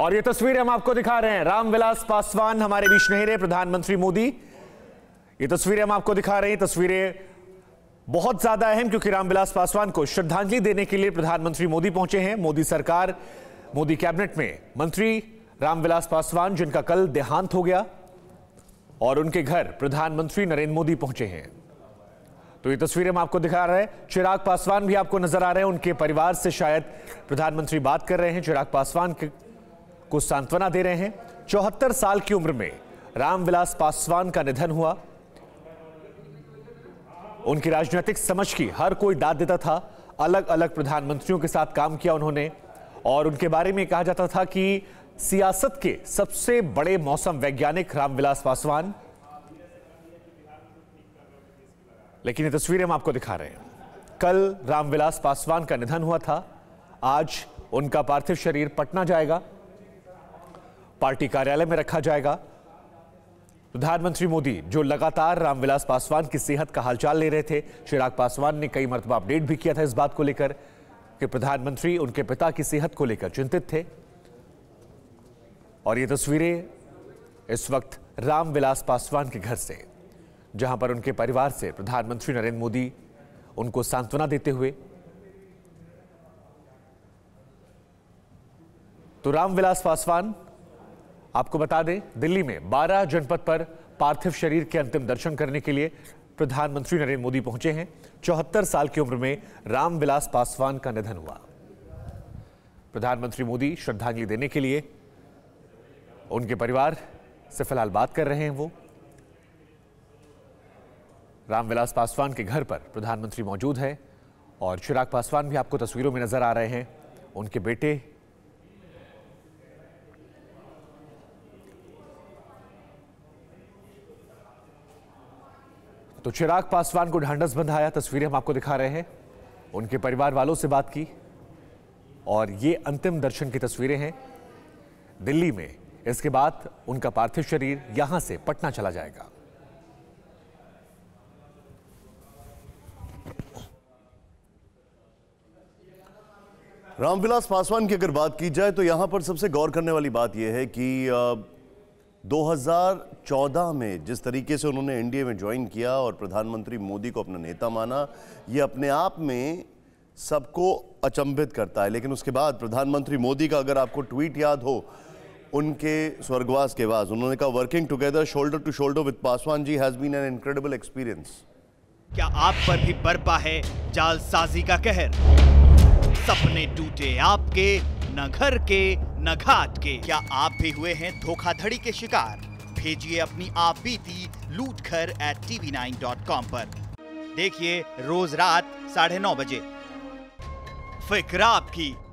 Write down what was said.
और ये तस्वीरें हम आपको दिखा रहे हैं रामविलास पासवान हमारे बीच नहीं रहे प्रधानमंत्री मोदी ये तस्वीरें हम आपको दिखा रहे हैं तस्वीरें बहुत ज्यादा अहम क्योंकि रामविलास पासवान को श्रद्धांजलि देने के लिए प्रधानमंत्री मोदी पहुंचे हैं मोदी सरकार मोदी कैबिनेट में मंत्री रामविलास पासवान जिनका कल देहांत हो गया और उनके घर प्रधानमंत्री नरेंद्र मोदी पहुंचे हैं तो ये तस्वीरें हम आपको दिखा रहे हैं चिराग पासवान भी आपको नजर आ रहे हैं उनके परिवार से शायद प्रधानमंत्री बात कर रहे हैं चिराग पासवान के को सांत्वना दे रहे हैं चौहत्तर साल की उम्र में रामविलास पासवान का निधन हुआ उनकी राजनीतिक समझ की हर कोई दाद देता था अलग अलग प्रधानमंत्रियों के साथ काम किया उन्होंने और उनके बारे में कहा जाता था कि सियासत के सबसे बड़े मौसम वैज्ञानिक रामविलास पासवान लेकिन ये तस्वीरें हम आपको दिखा रहे हैं कल रामविलास पासवान का निधन हुआ था आज उनका पार्थिव शरीर पटना जाएगा पार्टी कार्यालय में रखा जाएगा प्रधानमंत्री मोदी जो लगातार रामविलास पासवान की सेहत का हालचाल ले रहे थे चिराग पासवान ने कई मरतबा अपडेट भी किया था इस बात को लेकर कि प्रधानमंत्री उनके पिता की सेहत को लेकर चिंतित थे और ये तस्वीरें इस वक्त रामविलास पासवान के घर से जहां पर उनके परिवार से प्रधानमंत्री नरेंद्र मोदी उनको सांत्वना देते हुए तो रामविलास पासवान आपको बता दें दिल्ली में 12 जनपद पर पार्थिव शरीर के अंतिम दर्शन करने के लिए प्रधानमंत्री नरेंद्र मोदी पहुंचे हैं चौहत्तर साल की उम्र में रामविलास पासवान का निधन हुआ प्रधानमंत्री मोदी श्रद्धांजलि देने के लिए उनके परिवार से फिलहाल बात कर रहे हैं वो रामविलास पासवान के घर पर प्रधानमंत्री मौजूद हैं और चिराग पासवान भी आपको तस्वीरों में नजर आ रहे हैं उनके बेटे तो चिराग पासवान को ढांढस बंधाया तस्वीरें हम आपको दिखा रहे हैं उनके परिवार वालों से बात की और ये अंतिम दर्शन की तस्वीरें हैं दिल्ली में इसके बाद उनका पार्थिव शरीर यहां से पटना चला जाएगा रामविलास पासवान की अगर बात की जाए तो यहां पर सबसे गौर करने वाली बात यह है कि आ... 2014 में जिस तरीके से उन्होंने एनडीए में ज्वाइन किया और प्रधानमंत्री मोदी को अपना नेता माना ये अपने आप में सबको अचंभित करता है लेकिन उसके बाद प्रधानमंत्री मोदी का अगर आपको ट्वीट याद हो उनके स्वर्गवास के बाद उन्होंने कहा working together shoulder to shoulder with Paswan ji has been an incredible experience क्या आप पर भी बरपा है जालसाजी का कहर सपने टूटे आपके न घर के नघात के क्या आप भी हुए हैं धोखाधड़ी के शिकार भेजिए अपनी आप बीती लूट घर at TV nine dot com पर देखिए रोज रात साढ़े नौ बजे फिक्र आपकी